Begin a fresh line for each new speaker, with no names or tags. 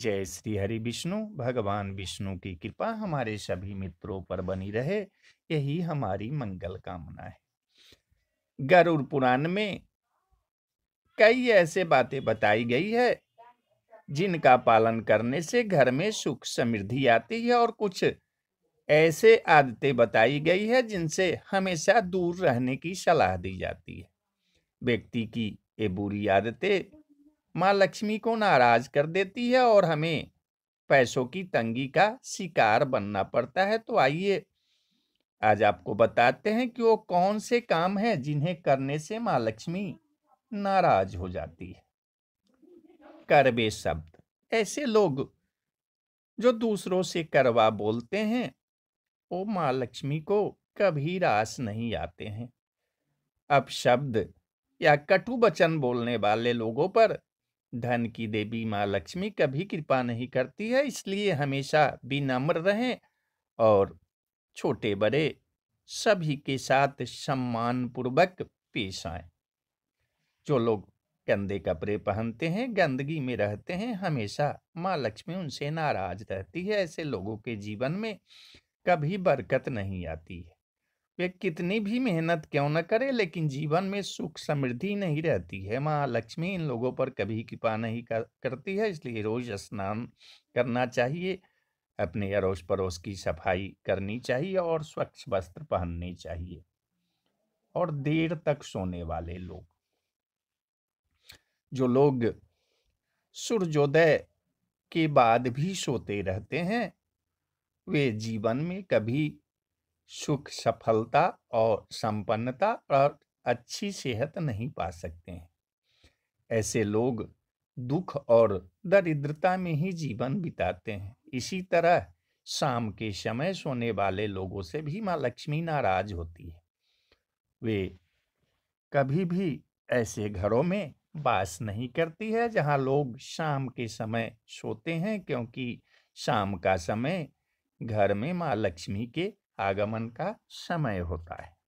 जय श्री हरि विष्णु भगवान विष्णु की कृपा हमारे सभी मित्रों पर बनी रहे यही हमारी मंगल कामना है गरुड़ पुराण में कई ऐसे बातें बताई गई है जिनका पालन करने से घर में सुख समृद्धि आती है और कुछ ऐसे आदतें बताई गई है जिनसे हमेशा दूर रहने की सलाह दी जाती है व्यक्ति की ये बुरी आदतें माँ लक्ष्मी को नाराज कर देती है और हमें पैसों की तंगी का शिकार बनना पड़ता है तो आइए आज आपको बताते हैं कि वो कौन से काम हैं जिन्हें करने से माँ लक्ष्मी नाराज हो जाती है करवे शब्द ऐसे लोग जो दूसरों से करवा बोलते हैं वो माँ लक्ष्मी को कभी रास नहीं आते हैं अब शब्द या कटु वचन बोलने वाले लोगों पर धन की देवी माँ लक्ष्मी कभी कृपा नहीं करती है इसलिए हमेशा विनम्र रहें और छोटे बड़े सभी के साथ सम्मान पूर्वक पेश आए जो लोग गंदे कपड़े पहनते हैं गंदगी में रहते हैं हमेशा माँ लक्ष्मी उनसे नाराज रहती है ऐसे लोगों के जीवन में कभी बरकत नहीं आती है वे कितनी भी मेहनत क्यों न करे लेकिन जीवन में सुख समृद्धि नहीं रहती है माँ लक्ष्मी इन लोगों पर कभी कृपा नहीं कर, करती है इसलिए रोज स्नान करना चाहिए अपने अड़ोस पड़ोस की सफाई करनी चाहिए और स्वच्छ वस्त्र पहनने चाहिए और देर तक सोने वाले लोग जो लोग सूर्योदय के बाद भी सोते रहते हैं वे जीवन में कभी सुख सफलता और संपन्नता और अच्छी सेहत नहीं पा सकते हैं ऐसे लोग दुख और दरिद्रता में ही जीवन बिताते हैं इसी तरह शाम के समय सोने वाले लोगों से भी माँ लक्ष्मी नाराज होती है वे कभी भी ऐसे घरों में बास नहीं करती है जहाँ लोग शाम के समय सोते हैं क्योंकि शाम का समय घर में माँ लक्ष्मी के आगमन का समय होता है